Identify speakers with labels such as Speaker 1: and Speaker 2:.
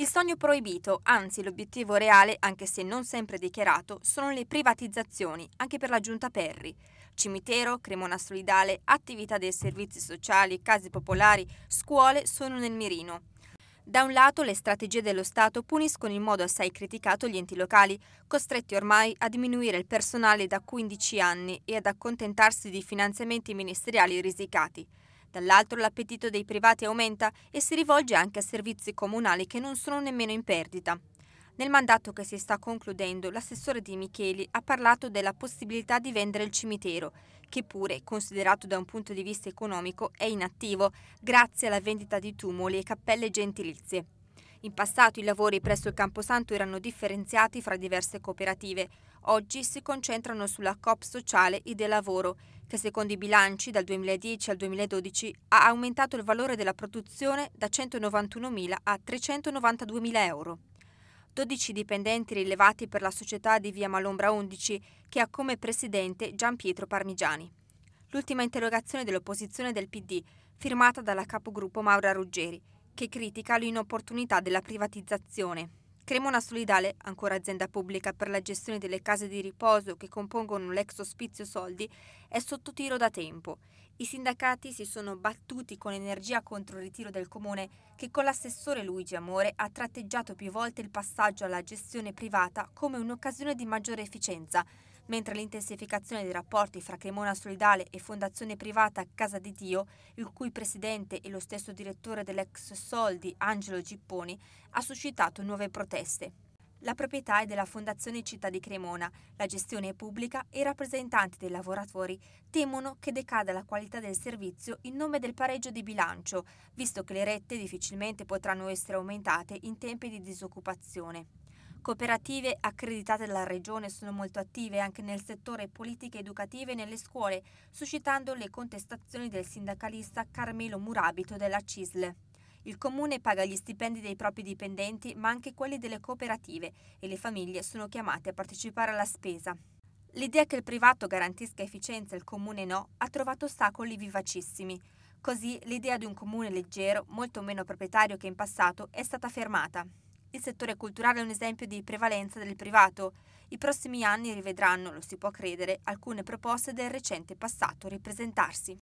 Speaker 1: Il sogno proibito, anzi l'obiettivo reale, anche se non sempre dichiarato, sono le privatizzazioni, anche per la giunta Perri. Cimitero, Cremona Solidale, attività dei servizi sociali, case popolari, scuole sono nel mirino. Da un lato le strategie dello Stato puniscono in modo assai criticato gli enti locali, costretti ormai a diminuire il personale da 15 anni e ad accontentarsi di finanziamenti ministeriali risicati. Dall'altro l'appetito dei privati aumenta e si rivolge anche a servizi comunali che non sono nemmeno in perdita. Nel mandato che si sta concludendo, l'assessore Di Micheli ha parlato della possibilità di vendere il cimitero, che pure, considerato da un punto di vista economico, è inattivo grazie alla vendita di tumoli e cappelle gentilizie. In passato i lavori presso il Camposanto erano differenziati fra diverse cooperative. Oggi si concentrano sulla COP sociale e del lavoro, che secondo i bilanci dal 2010 al 2012 ha aumentato il valore della produzione da 191.000 a 392.000 euro. 12 dipendenti rilevati per la società di Via Malombra 11 che ha come presidente Gian Pietro Parmigiani. L'ultima interrogazione dell'opposizione del PD, firmata dalla capogruppo Maura Ruggeri, che critica l'inopportunità della privatizzazione. Cremona Solidale, ancora azienda pubblica per la gestione delle case di riposo che compongono l'ex ospizio Soldi, è sotto tiro da tempo. I sindacati si sono battuti con energia contro il ritiro del comune che con l'assessore Luigi Amore ha tratteggiato più volte il passaggio alla gestione privata come un'occasione di maggiore efficienza mentre l'intensificazione dei rapporti fra Cremona Solidale e fondazione privata Casa di Dio, il cui presidente e lo stesso direttore dell'ex Soldi Angelo Gipponi, ha suscitato nuove proteste. La proprietà è della Fondazione Città di Cremona, la gestione è pubblica e i rappresentanti dei lavoratori temono che decada la qualità del servizio in nome del pareggio di bilancio, visto che le rette difficilmente potranno essere aumentate in tempi di disoccupazione. Cooperative accreditate dalla Regione sono molto attive anche nel settore politiche educative nelle scuole, suscitando le contestazioni del sindacalista Carmelo Murabito della CISL. Il comune paga gli stipendi dei propri dipendenti, ma anche quelli delle cooperative, e le famiglie sono chiamate a partecipare alla spesa. L'idea che il privato garantisca efficienza e il comune no ha trovato ostacoli vivacissimi. Così l'idea di un comune leggero, molto meno proprietario che in passato, è stata fermata. Il settore culturale è un esempio di prevalenza del privato. I prossimi anni rivedranno, lo si può credere, alcune proposte del recente passato ripresentarsi.